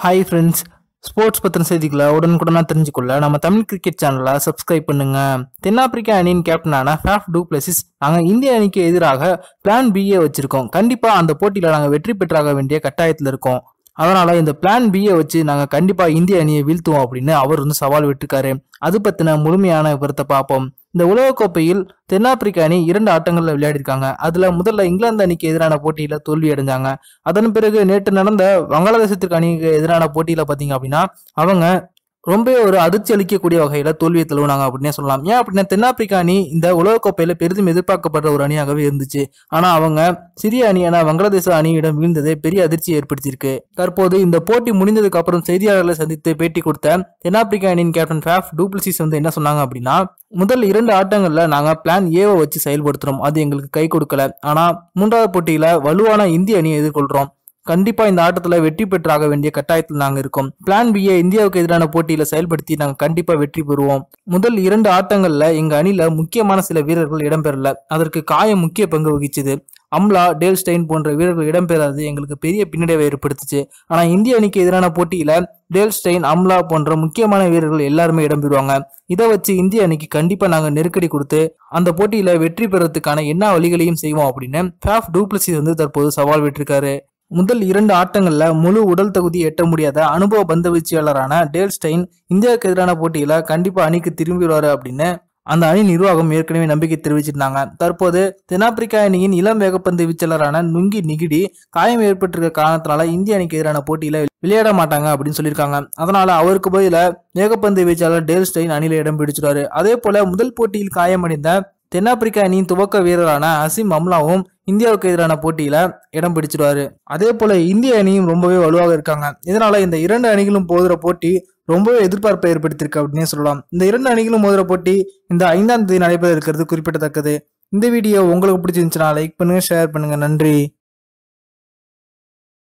hi friends sports பற்றின செய்திகளை உடனுக்குடனாக தெரிஞ்சுக்கொள்ள நம்ம தமிழ் கிரிக்கெட் சேனலை சப்ஸ்கிரைப் பண்ணுங்க தென்னாப்பிரிக்கா அணியின் கேப்டனான ஃபேஃப் டூ பிளசிஸ் நாங்கள் இந்திய அணிக்கு எதிராக பிளான் பிஏ வச்சுருக்கோம் கண்டிப்பாக அந்த போட்டியில் நாங்கள் வெற்றி பெற்றாக வேண்டிய கட்டாயத்தில் இருக்கோம் அதனால் இந்த பிளான் பியை வச்சு நாங்கள் கண்டிப்பாக இந்திய அணியை வீழ்த்துவோம் அப்படின்னு அவர் வந்து சவால் விட்டுருக்காரு அது பற்றின முழுமையான விவரத்தை பார்ப்போம் இந்த உலகக்கோப்பையில் தென்னாப்பிரிக்கா அணி இரண்டு ஆட்டங்களில் விளையாடிருக்காங்க அதில் முதல்ல இங்கிலாந்து அணிக்கு எதிரான போட்டியில் தோல்வி அடைஞ்சாங்க அதன் பிறகு நேற்று நடந்த வங்காளதேசத்திற்கு அணிக்கு எதிரான போட்டியில் பார்த்தீங்க அப்படின்னா அவங்க ரொம்ப ஒரு அதிர்ச்சி அளிக்கக்கூடிய வகையில் தோல்வியை தழுவினாங்க அப்படின்னே சொல்லலாம் ஏன் அப்படின்னா தென்னாப்பிரிக்கா அணி இந்த உலகக்கோப்பையில் பெரிதும் எதிர்பார்க்கப்படுற ஒரு அணியாகவே இருந்துச்சு ஆனால் அவங்க சிறிய அணியான வங்களாதேச அணியிடம் வீழ்ந்ததே பெரிய அதிர்ச்சி ஏற்படுத்தியிருக்கு தற்போது இந்த போட்டி முடிந்ததுக்கு அப்புறம் செய்தியாளர்களை சந்தித்து பேட்டி கொடுத்த தென்னாப்பிரிக்கா அணியின் கேப்டன் ஃபேஃப் டூப்ளசிஸ் வந்து என்ன சொன்னாங்க அப்படின்னா முதல் இரண்டு ஆட்டங்களில் நாங்கள் பிளான் ஏவை வச்சு செயல்படுத்துகிறோம் அது எங்களுக்கு கை கொடுக்கல ஆனால் மூன்றாவது போட்டியில் வலுவான இந்திய அணியை எதிர்கொள்கிறோம் கண்டிப்பா இந்த ஆட்டத்துல வெற்றி பெற்றாக வேண்டிய கட்டாயத்தில் நாங்க இருக்கோம் பிளான் பி இந்தியாவுக்கு எதிரான போட்டியில செயல்படுத்தி நாங்க கண்டிப்பா வெற்றி பெறுவோம் முதல் இரண்டு ஆட்டங்கள்ல எங்க அணில முக்கியமான சில வீரர்கள் இடம்பெறல அதற்கு காயம் முக்கிய பங்கு வகிச்சது அம்லா டேல்ஸ்டைன் போன்ற வீரர்கள் இடம்பெறாது எங்களுக்கு பெரிய பின்னடைவை ஏற்படுத்துச்சு ஆனா இந்திய அணிக்கு எதிரான போட்டியில டேல்ஸ்டைன் அம்லா போன்ற முக்கியமான வீரர்கள் எல்லாருமே இடம்பெறுவாங்க இதை வச்சு இந்திய அணிக்கு கண்டிப்பா நாங்க நெருக்கடி கொடுத்து அந்த போட்டியில வெற்றி பெறதுக்கான எல்லா வழிகளையும் செய்வோம் அப்படின்னு ஃபேஃப் வந்து தற்போது சவால் விட்டிருக்காரு முதல் இரண்டு ஆட்டங்களில் முழு உடல் தகுதி எட்ட முடியாத அனுபவ பந்த வீச்சியாளரான டேல் ஸ்டெயின் இந்தியாவுக்கு எதிரான போட்டியில் கண்டிப்பாக அணிக்கு திரும்பிடுவார் அப்படின்னு அந்த அணி நிர்வாகம் ஏற்கனவே நம்பிக்கை தெரிவிச்சிருந்தாங்க தற்போது தென்னாப்பிரிக்கா அணியின் இளம் வேகப்பந்து வீச்சாளரான நுங்கி நிகிடி காயம் ஏற்பட்டிருக்க காரணத்தினால இந்திய அணிக்கு எதிரான போட்டியில விளையாட மாட்டாங்க அப்படின்னு சொல்லியிருக்காங்க அதனால அவருக்கு பதில வேகப்பந்து வீச்சாளர் டேல் ஸ்டெயின் அணியில இடம் பிடிச்சிருவாரு அதே போல முதல் போட்டியில் காயமடைந்த தென்னாப்பிரிக்கா அணியின் துவக்க வீரரான அசிம் அம்லாவும் இந்தியாவுக்கு எதிரான போட்டியில இடம் பிடிச்சிடுவாரு அதே போல இந்திய அணியும் ரொம்பவே வலுவாக இருக்காங்க இதனால இந்த இரண்டு அணிகளும் போதுற போட்டி ரொம்பவே எதிர்பார்ப்பை ஏற்படுத்தியிருக்கு அப்படின்னே சொல்லலாம் இந்த இரண்டு அணிகளும் மோதிர போட்டி இந்த ஐந்தாம் தேதி நடைபெற இருக்கிறது குறிப்பிடத்தக்கது இந்த வீடியோ உங்களுக்கு பிடிச்சிருந்துச்சுன்னா லைக் பண்ணுங்க ஷேர் பண்ணுங்க நன்றி